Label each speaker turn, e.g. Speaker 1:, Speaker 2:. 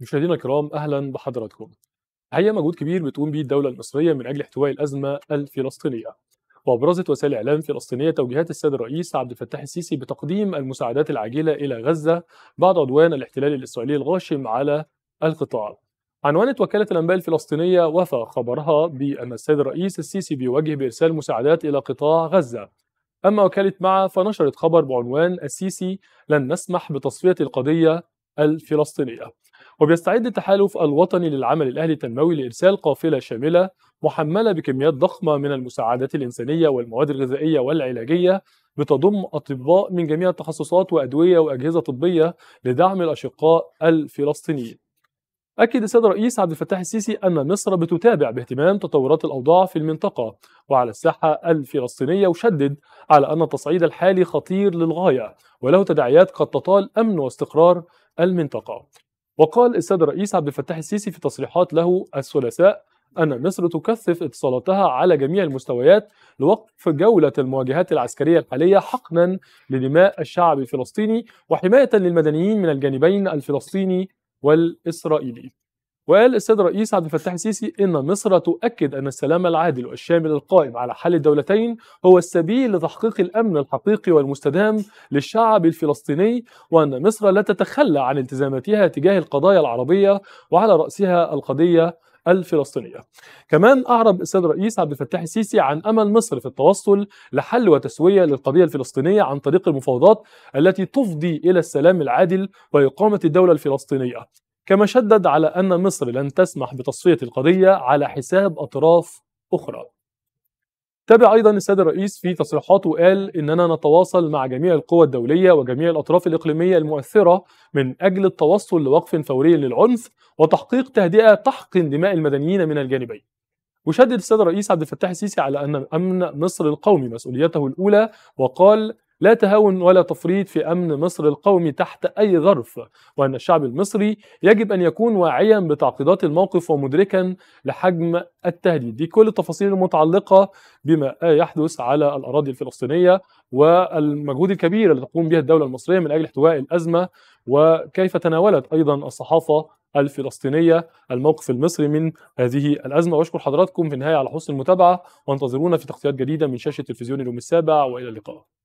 Speaker 1: مشاهدينا الكرام اهلا بحضراتكم. هي مجهود كبير بتقوم به الدوله المصريه من اجل احتواء الازمه الفلسطينيه. وابرزت وسائل اعلام فلسطينيه توجيهات السيد الرئيس عبد الفتاح السيسي بتقديم المساعدات العاجله الى غزه بعد عدوان الاحتلال الاسرائيلي الغاشم على القطاع. عنوانت وكالة الأنباء الفلسطينية وفى خبرها بأن السيد الرئيس السيسي بيوجه بإرسال مساعدات إلى قطاع غزة أما وكالة معا فنشرت خبر بعنوان السيسي لن نسمح بتصفية القضية الفلسطينية وبيستعد التحالف الوطني للعمل الأهلي التنموي لإرسال قافلة شاملة محملة بكميات ضخمة من المساعدات الإنسانية والمواد الغذائية والعلاجية بتضم أطباء من جميع التخصصات وأدوية وأجهزة طبية لدعم الأشقاء الفلسطينيين أكد السيد الرئيس عبد الفتاح السيسي أن مصر بتتابع باهتمام تطورات الأوضاع في المنطقة وعلى الساحة الفلسطينية وشدد على أن التصعيد الحالي خطير للغاية وله تداعيات قد تطال أمن واستقرار المنطقة وقال السيد الرئيس عبد الفتاح السيسي في تصريحات له الثلاثاء أن مصر تكثف اتصالاتها على جميع المستويات لوقف جولة المواجهات العسكرية الحالية حقنا لدماء الشعب الفلسطيني وحماية للمدنيين من الجانبين الفلسطيني والإسرائيلي وقال السيد الرئيس عبد الفتاح السيسي إن مصر تؤكد أن السلام العادل والشامل القائم على حل الدولتين هو السبيل لتحقيق الأمن الحقيقي والمستدام للشعب الفلسطيني وأن مصر لا تتخلى عن التزاماتها تجاه القضايا العربية وعلى رأسها القضية الفلسطينية. كمان أعرب السيد الرئيس عبد الفتاح السيسي عن أمل مصر في التوصل لحل وتسوية للقضية الفلسطينية عن طريق المفاوضات التي تفضي إلى السلام العادل وإقامة الدولة الفلسطينية، كما شدد على أن مصر لن تسمح بتصفية القضية على حساب أطراف أخرى تابع أيضا السيد الرئيس في تصريحاته قال إننا نتواصل مع جميع القوى الدولية وجميع الأطراف الإقليمية المؤثرة من أجل التوصل لوقف فوري للعنف وتحقيق تهدئة تحقن دماء المدنيين من الجانبين وشدد السيد الرئيس عبد الفتاح السيسي على أن أمن مصر القومي مسؤوليته الأولى وقال لا تهاون ولا تفريط في امن مصر القومي تحت اي ظرف وان الشعب المصري يجب ان يكون واعيا بتعقيدات الموقف ومدركا لحجم التهديد دي كل التفاصيل المتعلقه بما يحدث على الاراضي الفلسطينيه والمجهود الكبير الذي تقوم به الدوله المصريه من اجل احتواء الازمه وكيف تناولت ايضا الصحافه الفلسطينيه الموقف المصري من هذه الازمه واشكر حضراتكم في النهايه على حسن المتابعه وانتظرونا في تغطيات جديده من شاشه تلفزيون اليوم السابع والى اللقاء